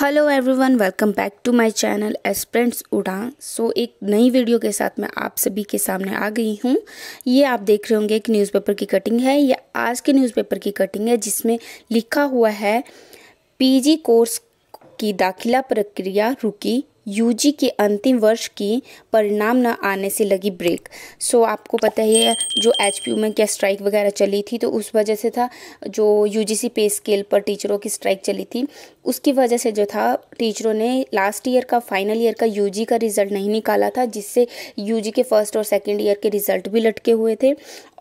hello everyone welcome back to my channel aspirants Udaan so एक नई video के साथ मैं आप सभी के सामने आ गई हूँ ये आप देख रहे होंगे एक न्यूज़पेपर की कटिंग है ये आज के न्यूज़पेपर की कटिंग है जिसमें लिखा हुआ है पीजी कोर्स की दाखिला प्रक्रिया रुकी यूजी के अंतिम वर्ष की परिणाम न आने से लगी ब्रेक सो so, आपको पता ही है जो एच में क्या स्ट्राइक वगैरह चली थी तो उस वजह से था जो यूजीसी पे स्केल पर टीचरों की स्ट्राइक चली थी उसकी वजह से जो था टीचरों ने लास्ट ईयर का फाइनल ईयर का यूजी का रिज़ल्ट नहीं निकाला था जिससे यूजी के फर्स्ट और सेकेंड ईयर के रिज़ल्ट भी लटके हुए थे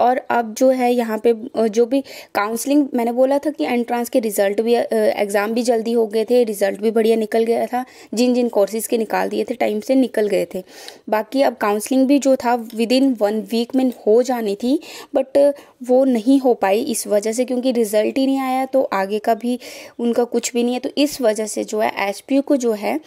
और अब जो है यहाँ पर जो भी काउंसलिंग मैंने बोला था कि एंट्रांस के रिज़ल्ट भी एग्ज़ाम भी जल्दी हो गए थे रिज़ल्ट भी बढ़िया निकल गया था जिन जिन कोर्सेज़ के के निकाल दिए थे टाइम से निकल गए थे बाकी अब काउंसलिंग भी जो था विद इन वन वीक में हो जानी थी बट वो नहीं हो पाई इस वजह से क्योंकि रिज़ल्ट ही नहीं आया तो आगे का भी उनका कुछ भी नहीं है तो इस वजह से जो है एच को जो है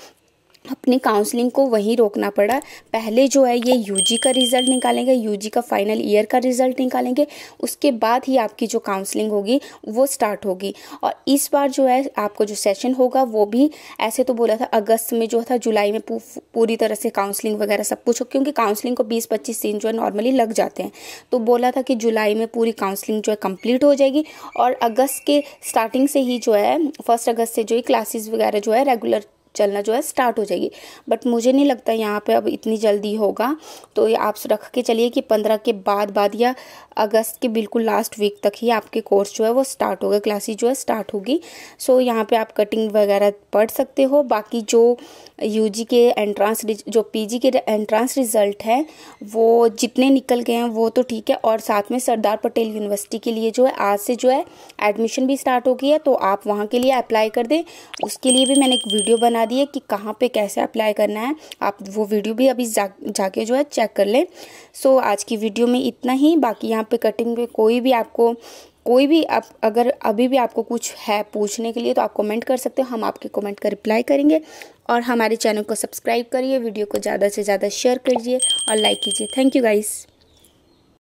अपनी काउंसलिंग को वहीं रोकना पड़ा पहले जो है ये यूजी का रिज़ल्ट निकालेंगे यूजी का फाइनल ईयर का रिज़ल्ट निकालेंगे उसके बाद ही आपकी जो काउंसलिंग होगी वो स्टार्ट होगी और इस बार जो है आपको जो सेशन होगा वो भी ऐसे तो बोला था अगस्त में जो था जुलाई में पू, पूरी तरह से काउंसलिंग वगैरह सब कुछ हो क्योंकि काउंसलिंग को बीस पच्चीस दिन जो है नॉर्मली लग जाते हैं तो बोला था कि जुलाई में पूरी काउंसलिंग जो है कम्प्लीट हो जाएगी और अगस्त के स्टार्टिंग से ही जो है फर्स्ट अगस्त से जो है क्लासेज वगैरह जो है रेगुलर चलना जो है स्टार्ट हो जाएगी बट मुझे नहीं लगता यहाँ पे अब इतनी जल्दी होगा तो ये आप रख के चलिए कि पंद्रह के बाद बाद या अगस्त के बिल्कुल लास्ट वीक तक ही आपके कोर्स जो है वो स्टार्ट होगा क्लासेस जो है स्टार्ट होगी सो यहाँ पे आप कटिंग वगैरह पढ़ सकते हो बाकी जो यू के एंट्रांस जो पी के एंट्रांस रिज़ल्ट है वो जितने निकल गए हैं वो तो ठीक है और साथ में सरदार पटेल यूनिवर्सिटी के लिए जो है आज से जो है एडमिशन भी स्टार्ट हो गई है तो आप वहाँ के लिए अप्लाई कर दें उसके लिए भी मैंने एक वीडियो बना दिए कि कहाँ पे कैसे अप्लाई करना है आप वो वीडियो भी अभी जा जाके जो है चेक कर लें सो so, आज की वीडियो में इतना ही बाकी यहाँ पे कटिंग पे कोई भी आपको कोई भी आप अगर अभी भी आपको कुछ है पूछने के लिए तो आप कमेंट कर सकते हो हम आपके कमेंट का रिप्लाई करेंगे और हमारे चैनल को सब्सक्राइब करिए वीडियो को ज़्यादा से ज़्यादा शेयर करिए और लाइक कीजिए थैंक यू गाइज